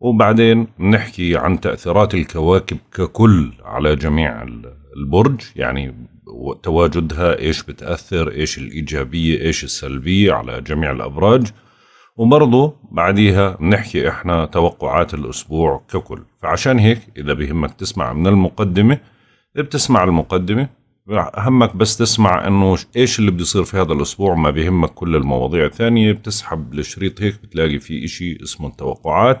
وبعدين نحكي عن تأثيرات الكواكب ككل على جميع البرج يعني تواجدها إيش بتأثر إيش الإيجابية إيش السلبية على جميع الأبراج وبرضه بعديها بنحكي إحنا توقعات الأسبوع ككل فعشان هيك إذا بهمك تسمع من المقدمة بتسمع المقدمة همك بس تسمع انه ايش اللي بده يصير في هذا الاسبوع ما بهمك كل المواضيع الثانية بتسحب الشريط هيك بتلاقي في اشي اسمه التوقعات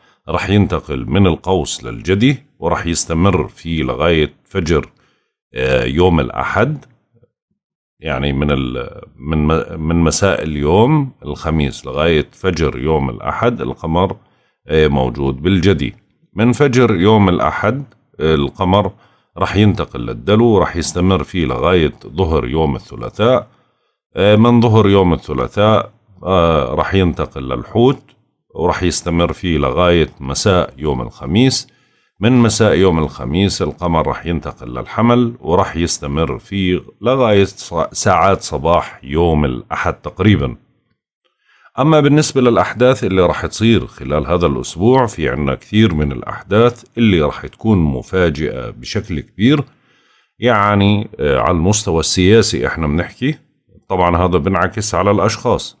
راح ينتقل من القوس للجدي وراح يستمر فيه لغاية فجر آه، يوم الأحد يعني من من من مساء اليوم الخميس لغاية فجر يوم الأحد القمر آه، موجود بالجدي من فجر يوم الأحد آه، القمر راح ينتقل للدلو راح يستمر فيه لغاية ظهر يوم الثلاثاء من ظهر يوم الثلاثاء راح ينتقل للحوت وراح يستمر فيه لغاية مساء يوم الخميس من مساء يوم الخميس القمر راح ينتقل للحمل وراح يستمر فيه لغاية ساعات صباح يوم الأحد تقريبا أما بالنسبة للأحداث اللي راح تصير خلال هذا الأسبوع في عنا كثير من الأحداث اللي راح تكون مفاجئة بشكل كبير يعني آه، على المستوى السياسي احنا بنحكي طبعا هذا بنعكس على الأشخاص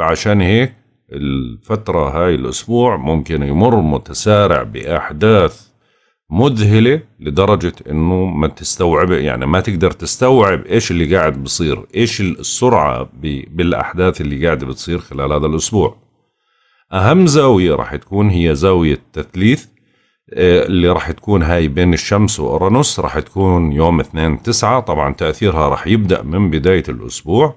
فعشان هيك الفترة هاي الأسبوع ممكن يمر متسارع بأحداث مذهلة لدرجة انه ما تستوعب يعني ما تقدر تستوعب ايش اللي قاعد بصير ايش السرعة بالاحداث اللي قاعدة بتصير خلال هذا الاسبوع اهم زاوية راح تكون هي زاوية التثليث آه، اللي راح تكون هاي بين الشمس وأورانوس راح تكون يوم 2 9 طبعا تأثيرها راح يبدأ من بداية الأسبوع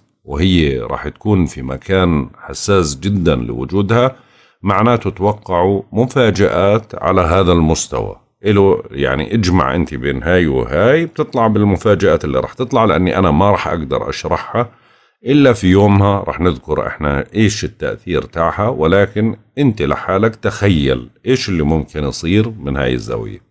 وهي راح تكون في مكان حساس جدا لوجودها معناته توقعوا مفاجآت على هذا المستوى إلو يعني اجمع أنت بين هاي وهاي بتطلع بالمفاجآت اللي راح تطلع لأني أنا ما راح أقدر أشرحها إلا في يومها راح نذكر إحنا إيش التأثير تاعها ولكن أنت لحالك تخيل إيش اللي ممكن يصير من هاي الزاوية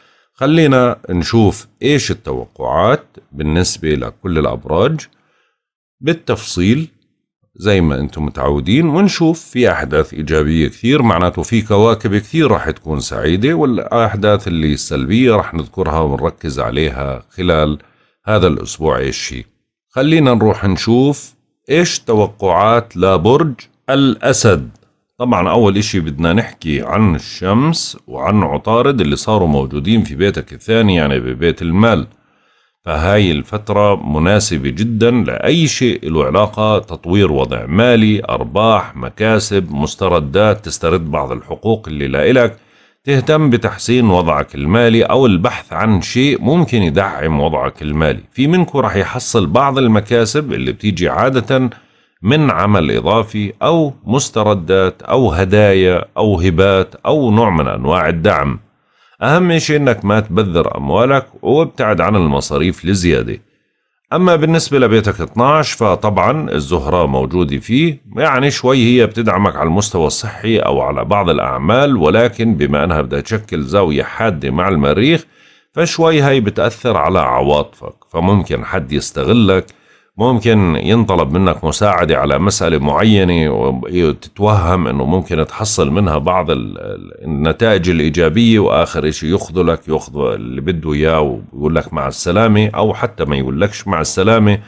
خلينا نشوف إيش التوقعات بالنسبة لكل الأبراج بالتفصيل زي ما أنتم متعودين ونشوف في أحداث إيجابية كثير معناته في كواكب كثير راح تكون سعيدة والأحداث اللي سلبية راح نذكرها ونركز عليها خلال هذا الأسبوع إيش هي خلينا نروح نشوف إيش توقعات لبرج الأسد طبعا أول إشي بدنا نحكي عن الشمس وعن عطارد اللي صاروا موجودين في بيتك الثاني يعني ببيت المال فهاي الفترة مناسبة جدا لأي شيء له علاقة تطوير وضع مالي أرباح مكاسب مستردات تسترد بعض الحقوق اللي لإلك تهتم بتحسين وضعك المالي أو البحث عن شيء ممكن يدعم وضعك المالي في منكم رح يحصل بعض المكاسب اللي بتيجي عادةً من عمل إضافي أو مستردات أو هدايا أو هبات أو نوع من أنواع الدعم أهم شيء أنك ما تبذر أموالك وابتعد عن المصاريف لزيادة أما بالنسبة لبيتك 12 فطبعا الزهرة موجودة فيه يعني شوي هي بتدعمك على المستوى الصحي أو على بعض الأعمال ولكن بما أنها بدها تشكل زاوية حادة مع المريخ فشوي هاي بتأثر على عواطفك فممكن حد يستغلك ممكن ينطلب منك مساعدة على مسألة معينة وتتوهم أنه ممكن تحصل منها بعض النتائج الإيجابية وآخر شيء يخذلك يأخذ اللي بده إياه ويقول لك مع السلامة أو حتى ما يقولكش مع السلامة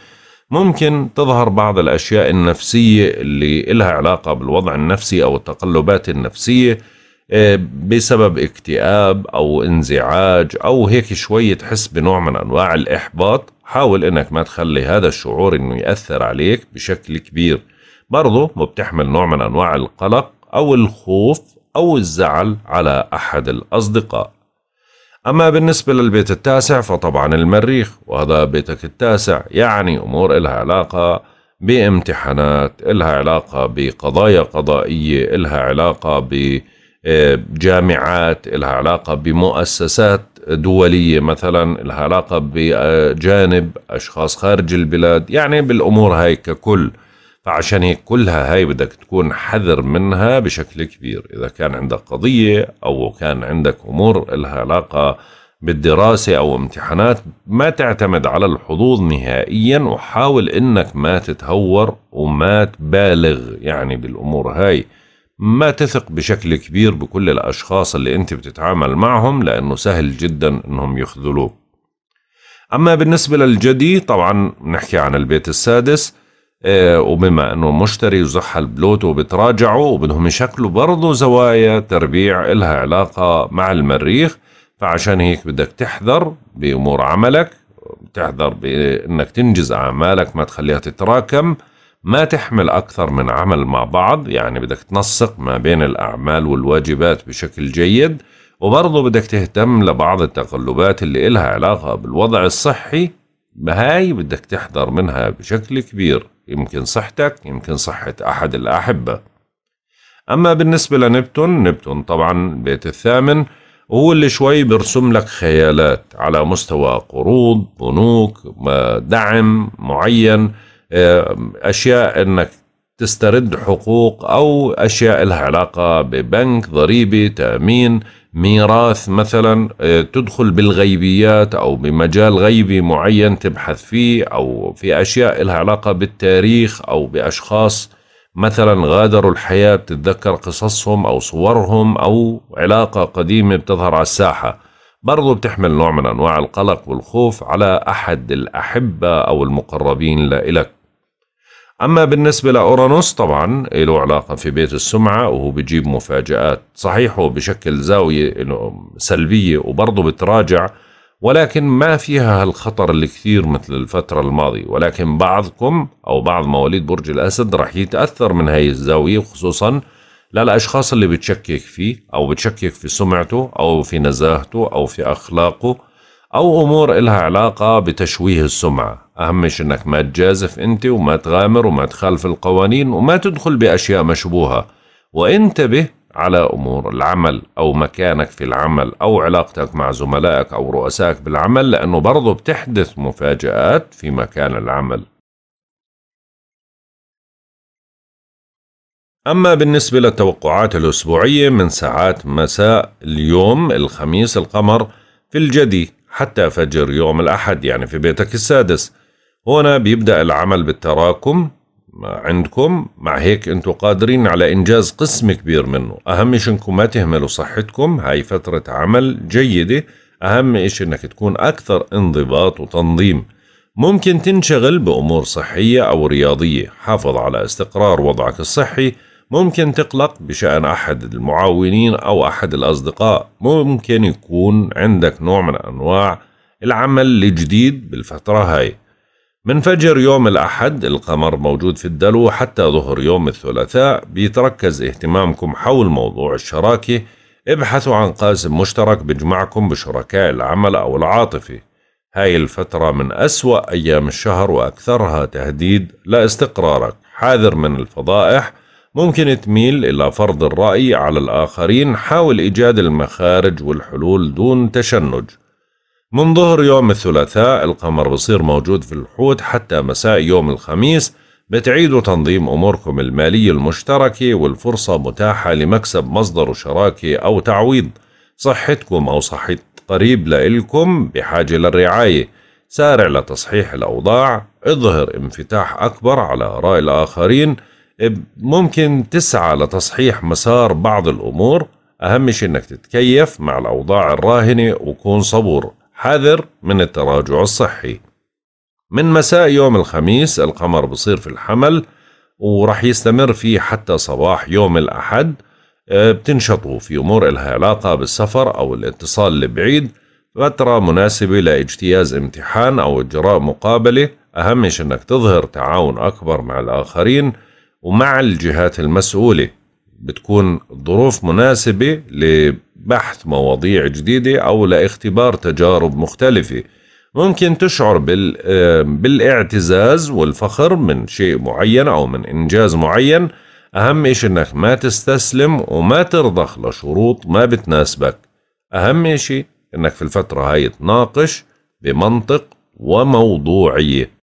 ممكن تظهر بعض الأشياء النفسية اللي إلها علاقة بالوضع النفسي أو التقلبات النفسية آه، بسبب اكتئاب او انزعاج او هيك شوي تحس بنوع من انواع الاحباط حاول انك ما تخلي هذا الشعور انه ياثر عليك بشكل كبير برضه بتحمل نوع من انواع القلق او الخوف او الزعل على احد الاصدقاء أما بالنسبة للبيت التاسع فطبعا المريخ وهذا بيتك التاسع يعني أمور إلها علاقة بامتحانات إلها علاقة بقضايا قضائية إلها علاقة ب جامعات لها علاقة بمؤسسات دولية مثلا لها علاقة بجانب أشخاص خارج البلاد يعني بالأمور هاي ككل فعشان هيك كلها هاي بدك تكون حذر منها بشكل كبير إذا كان عندك قضية أو كان عندك أمور لها علاقة بالدراسة أو امتحانات ما تعتمد على الحظوظ نهائيا وحاول إنك ما تتهور وما تبالغ يعني بالأمور هاي ما تثق بشكل كبير بكل الأشخاص اللي أنت بتتعامل معهم لأنه سهل جدا أنهم يخذلوك أما بالنسبة للجدي طبعا بنحكي عن البيت السادس آه، وبما أنه مشتري زحل بلوتو وبتراجعوا وبدهم يشكلوا برضه زوايا تربيع إلها علاقة مع المريخ فعشان هيك بدك تحذر بأمور عملك تحذر بأنك تنجز أعمالك ما تخليها تتراكم ما تحمل أكثر من عمل مع بعض يعني بدك تنسق ما بين الأعمال والواجبات بشكل جيد وبرضه بدك تهتم لبعض التقلبات اللي إلها علاقة بالوضع الصحي هاي بدك تحذر منها بشكل كبير يمكن صحتك يمكن صحة أحد الأحبة أما بالنسبة لنبتون نبتون طبعا البيت الثامن هو اللي شوي بيرسم لك خيالات على مستوى قروض بنوك دعم معين اشياء انك تسترد حقوق او اشياء لها علاقه ببنك ضريبه تامين ميراث مثلا آه، تدخل بالغيبيات او بمجال غيبي معين تبحث فيه او في اشياء لها علاقه بالتاريخ او باشخاص مثلا غادروا الحياه بتتذكر قصصهم او صورهم او علاقه قديمه بتظهر على الساحه برضو بتحمل نوع من انواع القلق والخوف على احد الاحبه او المقربين لإلك أما بالنسبة لأورانوس طبعا له علاقة في بيت السمعة وهو بجيب مفاجآت صحيح هو بشكل زاوية سلبية وبرضه بتراجع ولكن ما فيها هالخطر الكثير مثل الفترة الماضية ولكن بعضكم أو بعض مواليد برج الأسد رح يتأثر من هاي الزاوية خصوصا للأشخاص اللي بتشكك فيه أو بتشكك في سمعته أو في نزاهته أو في أخلاقه أو أمور إلها علاقة بتشويه السمعة أهم شيء إنك ما تجازف أنت وما تغامر وما تخالف القوانين وما تدخل بأشياء مشبوهة وانتبه على أمور العمل أو مكانك في العمل أو علاقتك مع زملائك أو رؤسائك بالعمل لأنه برضه بتحدث مفاجآت في مكان العمل أما بالنسبة للتوقعات الأسبوعية من ساعات مساء اليوم الخميس القمر في الجدي حتى فجر يوم الأحد يعني في بيتك السادس هنا بيبدأ العمل بالتراكم عندكم مع هيك انتم قادرين على انجاز قسم كبير منه اهم شيء انكم ما تهملوا صحتكم هاي فترة عمل جيدة اهم شيء انك تكون اكثر انضباط وتنظيم ممكن تنشغل بامور صحية او رياضية حافظ على استقرار وضعك الصحي ممكن تقلق بشأن أحد المعاونين أو أحد الأصدقاء ممكن يكون عندك نوع من أنواع العمل الجديد بالفترة هاي من فجر يوم الأحد القمر موجود في الدلو حتى ظهر يوم الثلاثاء بيتركز اهتمامكم حول موضوع الشراكة ابحثوا عن قاسم مشترك بجمعكم بشركاء العمل أو العاطفة هاي الفترة من أسوأ أيام الشهر وأكثرها تهديد لاستقرارك حاذر من الفضائح ممكن تميل إلى فرض الرأي على الآخرين حاول إيجاد المخارج والحلول دون تشنج من ظهر يوم الثلاثاء القمر بصير موجود في الحوت حتى مساء يوم الخميس بتعيدوا تنظيم أموركم المالية المشتركة والفرصة متاحة لمكسب مصدر شراكة أو تعويض صحتكم أو صحة قريب لإلكم بحاجة للرعاية سارع لتصحيح الأوضاع اظهر انفتاح أكبر على آراء الآخرين ممكن تسعى لتصحيح مسار بعض الأمور أهم شيء أنك تتكيف مع الأوضاع الراهنة وكون صبور حذر من التراجع الصحي من مساء يوم الخميس القمر بصير في الحمل ورح يستمر فيه حتى صباح يوم الأحد آه، بتنشطوا في أمور إلها علاقة بالسفر أو الاتصال البعيد فترة مناسبة لاجتياز امتحان أو إجراء مقابلة أهم شيء أنك تظهر تعاون أكبر مع الآخرين ومع الجهات المسؤولة بتكون ظروف مناسبة بحث مواضيع جديدة أو لاختبار تجارب مختلفة ممكن تشعر آه، بالاعتزاز والفخر من شيء معين أو من إنجاز معين أهم إشي إنك ما تستسلم وما ترضخ لشروط ما بتناسبك أهم إشي إنك في الفترة هاي تناقش بمنطق وموضوعية